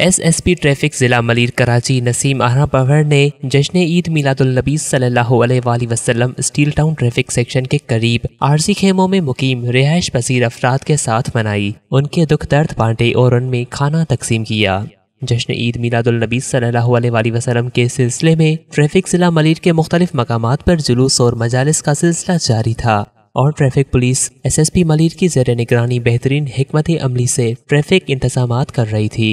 SSP traffic जिला मलिर कराची नसीम आरा पवर ने जश्न ईद मिलादुलनबी सल्लल्लाहु स्टील टाउन ट्रैफिक सेक्शन के करीब आरसी खेमों में मुकीम रिहायश पसीर अफराद के साथ मनाई उनके दुख दर्द बांटे और उनमें खाना तकसीम किया जश्न ईद मिलादुलनबी सल्लल्लाहु के सिलसिले में ट्रैफिक जिला मलिर के मुख्तलिफ मकाम पर जुलूस और मजालस का सिलसिला जारी था और ट्रैफिक पुलिस एसएसपी मलिर की जेर निगरानी बेहतरीन हमत अमली से ट्रैफिक इंतजाम कर रही थी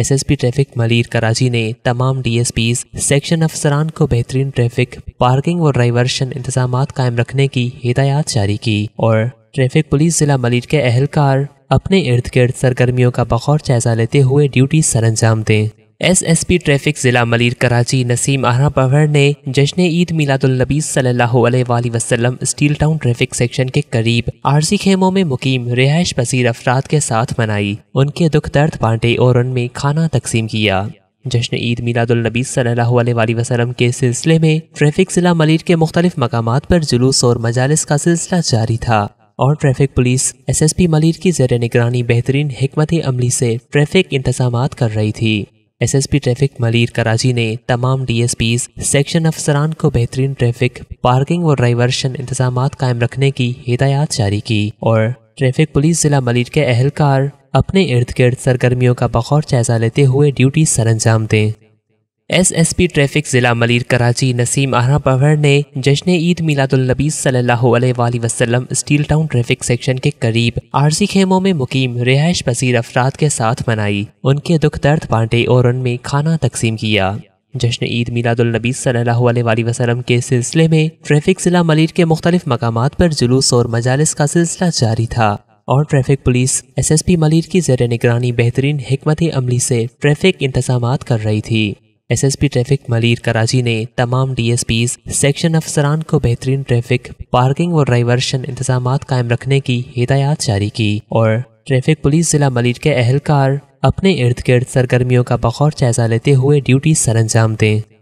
एसएसपी ट्रैफिक मलिर कराची ने तमाम पी सेक्शन अफसरान को बेहतरीन ट्रैफिक पार्किंग और डाइवर्शन इंतजाम कायम रखने की हिदायत जारी की और ट्रैफिक पुलिस जिला मलिर के अहलकार अपने इर्द गिर्द सरगर्मियों का बखौर जायजा लेते हुए ड्यूटी सर अंजाम दें एसएसपी ट्रैफिक ज़िला मलिर कराची नसीम आरा पवर ने जश्न ईद मिलादुलनबी सल्लल्लाहु वसलम वसल्लम स्टील टाउन ट्रैफिक सेक्शन के करीब आरसी खेमों में मुकीम रिहायश पसीर अफराद के साथ मनाई उनके दुख दर्द बांटे और उनमें खाना तकसीम किया जश्न ईद मिलादुलनबी सल्लल्लाहु वसलम वसल्लम के सिलसिले में ट्रैफिक ज़िला मलिर के मुख्तलिफ मकाम पर जुलूस और मजालस का सिलसिला जारी था और traffic police S S P Malir की जेर निगरानी बेहतरीन हमत अमली से ट्रैफिक इंतजाम कर रही थी एसएसपी ट्रैफिक मलिर कराची ने तमाम डीएसपीज सेक्शन अफसरान को बेहतरीन ट्रैफिक पार्किंग और डाइवर्शन इंतजाम कायम रखने की हिदायत जारी की और ट्रैफिक पुलिस जिला मलिर के अहलकार अपने इर्द गिर्द सरगर्मियों का बखौर जायजा लेते हुए ड्यूटी सर अंजाम दें एसएसपी ट्रैफिक ज़िला मलिर कराची नसीम आरा पवर ने जश्न ईद मिलादुलनबी सल्ला वसलम स्टील टाउन ट्रैफिक सेक्शन के करीब आरसी खेमों में मुकीम रिहायश पसीर अफराद के साथ मनाई उनके दुख दर्द बांटे और उनमें खाना तकसीम किया जश्न ईद मिलादुलनबी सल्ला वसलम के सिलसिले में ट्रैफिक ज़िला मलिर के मुख्तलिफ मकाम पर जुलूस और मजालस का सिलसिला जारी था और traffic police S S P Malir की जेर निगरानी बेहतरीन हमत अमली से ट्रैफिक इंतजाम कर रही थी एसएसपी ट्रैफिक मलिर कराची ने तमाम डीएसपीज सेक्शन अफसरान को बेहतरीन ट्रैफिक पार्किंग और डाइवर्शन इंतजाम कायम रखने की हिदायत जारी की और ट्रैफिक पुलिस जिला मलिर के अहलकार अपने इर्द गिर्द सरगर्मियों का बखौर जायजा लेते हुए ड्यूटी सरंजाम दें